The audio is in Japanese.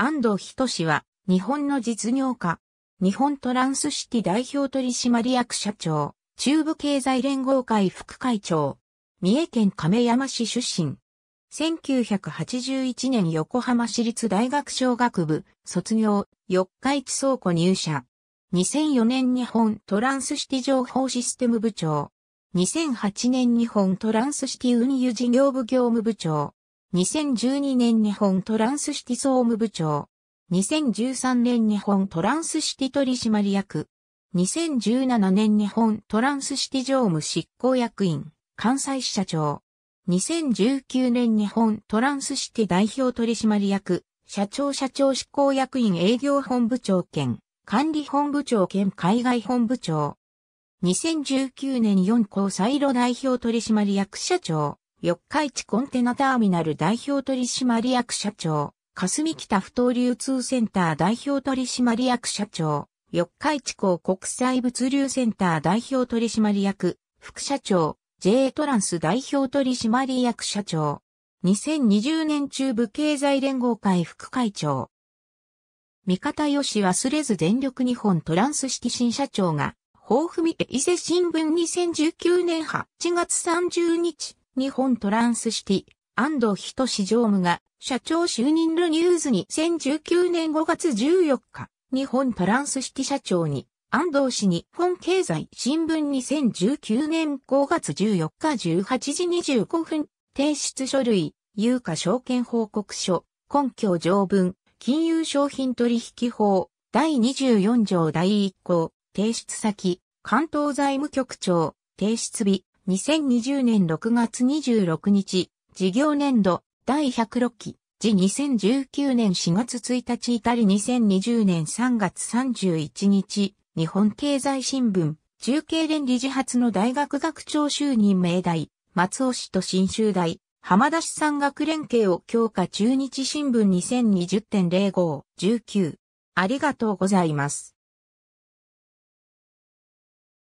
安藤氏は、日本の実業家、日本トランスシティ代表取締役社長、中部経済連合会副会長、三重県亀山市出身。1981年横浜市立大学商学部卒業、四日市倉庫入社。2004年日本トランスシティ情報システム部長。2008年日本トランスシティ運輸事業部業務部長。2012年日本トランスシティ総務部長。2013年日本トランスシティ取締役。2017年日本トランスシティ常務執行役員、関西支社長。2019年日本トランスシティ代表取締役、社長社長執行役員営業本部長兼、管理本部長兼海外本部長。2019年4校サイロ代表取締役社長。四日市コンテナターミナル代表取締役社長、霞北不当流通センター代表取締役社長、四日市港国際物流センター代表取締役、副社長、J トランス代表取締役社長、2020年中部経済連合会副会長。味方よし忘れず電力日本トランス式新社長が、豊富見伊勢新聞2019年8月30日日本トランスシティ、安藤仁常務が、社長就任ルニューズに2019年5月14日、日本トランスシティ社長に、安藤氏日本経済新聞2019年5月14日18時25分、提出書類、有価証券報告書、根拠条文、金融商品取引法、第24条第1項、提出先、関東財務局長、提出日、2020年6月26日、事業年度第106期、自2019年4月1日至り2020年3月31日、日本経済新聞、中継連理事発の大学学長就任命題、松尾市と新州大、浜田市産学連携を強化中日新聞2020.0519。ありがとうございます。